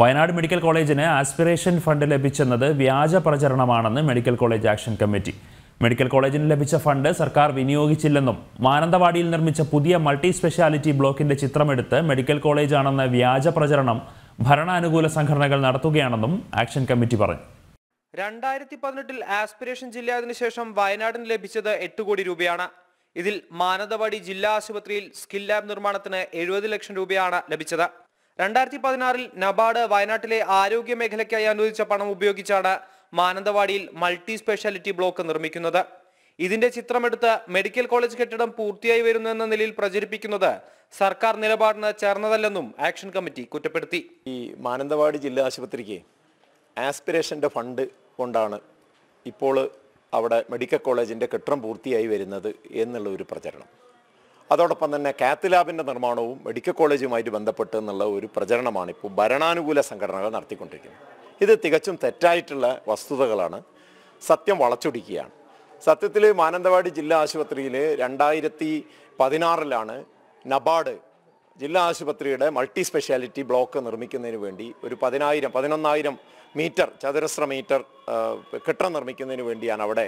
Wayanad medical കോളേജിന് aspiration fund ലഭിച്ചെന്നത് വ്യാജ പ്രചരണമാണെന്ന് medical college action committee medical കോളേജിന് ലഭിച്ച ഫണ്ട് സർക്കാർ വിനിയോഗിച്ചില്ലെന്നും മാനന്തവാടിയിൽ നിർമ്മിച്ച പുതിയ മൾട്ടി സ്പെഷ്യാലിറ്റി ബ്ലോക്കിന്റെ ചിത്രമെടുത്ത് മെഡിക്കൽ കോളേജാണെന്ന വ്യാജ പ്രചരണം ഭരണാനുകൂല സംഘടനകൾ നടത്തുകയാണെന്നും ആക്ഷൻ കമ്മിറ്റി പറഞ്ഞു രണ്ടായിരത്തി പതിനെട്ടിൽ ആസ്പിറേഷൻ ജില്ലയതിനു ശേഷം വയനാടിന് ലഭിച്ചത് എട്ട് കോടി രൂപയാണ് ഇതിൽ മാനന്തവാടി ജില്ലാ ആശുപത്രിയിൽ സ്കിൽ ലാബ് നിർമ്മാണത്തിന് എഴുപത് ലക്ഷം രൂപയാണ് ലഭിച്ചത് രണ്ടായിരത്തി പതിനാറിൽ നബാർഡ് വയനാട്ടിലെ ആരോഗ്യ മേഖലയ്ക്കായി അനുവദിച്ച പണം ഉപയോഗിച്ചാണ് മാനന്തവാടിയിൽ മൾട്ടി സ്പെഷ്യാലിറ്റി ബ്ലോക്ക് നിർമ്മിക്കുന്നത് ഇതിന്റെ ചിത്രമെടുത്ത് മെഡിക്കൽ കോളേജ് കെട്ടിടം പൂർത്തിയായി വരുന്നെന്ന നിലയിൽ പ്രചരിപ്പിക്കുന്നത് സർക്കാർ നിലപാടിന് ചേർന്നതല്ലെന്നും ആക്ഷൻ കമ്മിറ്റി കുറ്റപ്പെടുത്തി ഈ മാനന്തവാടി ജില്ലാ ആശുപത്രിക്ക് ആസ്പിറേഷന്റെ ഫണ്ട് കൊണ്ടാണ് ഇപ്പോൾ അവിടെ മെഡിക്കൽ കോളേജിന്റെ കെട്ടിടം പൂർത്തിയായി വരുന്നത് എന്നുള്ള ഒരു പ്രചരണം അതോടൊപ്പം തന്നെ കാത്ത് ലാബിൻ്റെ നിർമ്മാണവും മെഡിക്കൽ കോളേജുമായിട്ട് ബന്ധപ്പെട്ട് എന്നുള്ള ഒരു പ്രചരണമാണ് ഇപ്പോൾ ഭരണാനുകൂല സംഘടനകൾ നടത്തിക്കൊണ്ടിരിക്കുന്നത് ഇത് തികച്ചും തെറ്റായിട്ടുള്ള വസ്തുതകളാണ് സത്യം വളച്ചൊടിക്കുകയാണ് സത്യത്തിൽ മാനന്തവാടി ജില്ലാ ആശുപത്രിയിൽ രണ്ടായിരത്തി പതിനാറിലാണ് നബാർഡ് ജില്ലാ ആശുപത്രിയുടെ മൾട്ടി സ്പെഷ്യാലിറ്റി ബ്ലോക്ക് നിർമ്മിക്കുന്നതിന് വേണ്ടി ഒരു പതിനായിരം പതിനൊന്നായിരം മീറ്റർ ചതുരശ്ര മീറ്റർ കെട്ടിടം നിർമ്മിക്കുന്നതിന് വേണ്ടിയാണ് അവിടെ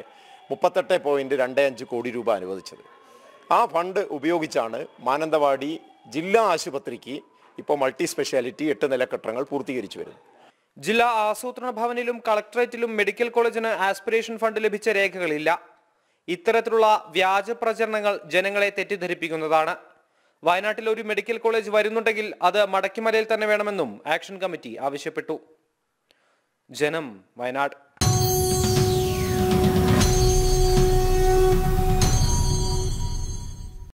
മുപ്പത്തെട്ട് പോയിൻറ്റ് രണ്ട് അഞ്ച് കോടി രൂപ അനുവദിച്ചത് ആ ഫണ്ട് ഉപയോഗിച്ചാണ് മാനന്തവാടി ജില്ലാ ആശുപത്രിക്ക് ഇപ്പോൾ മൾട്ടി സ്പെഷ്യാലിറ്റി എട്ട് നില കെട്ടിടങ്ങൾ പൂർത്തീകരിച്ചു വരുന്നത് ജില്ലാ ആസൂത്രണ ഭവനിലും കളക്ടറേറ്റിലും മെഡിക്കൽ കോളേജിന് ആസ്പിറേഷൻ ഫണ്ട് ലഭിച്ച രേഖകളില്ല ഇത്തരത്തിലുള്ള വ്യാജ പ്രചരണങ്ങൾ ജനങ്ങളെ തെറ്റിദ്ധരിപ്പിക്കുന്നതാണ് വയനാട്ടിൽ ഒരു മെഡിക്കൽ കോളേജ് വരുന്നുണ്ടെങ്കിൽ അത് മടക്കിമലയിൽ തന്നെ വേണമെന്നും ആക്ഷൻ കമ്മിറ്റി ആവശ്യപ്പെട്ടു ജനം വയനാട്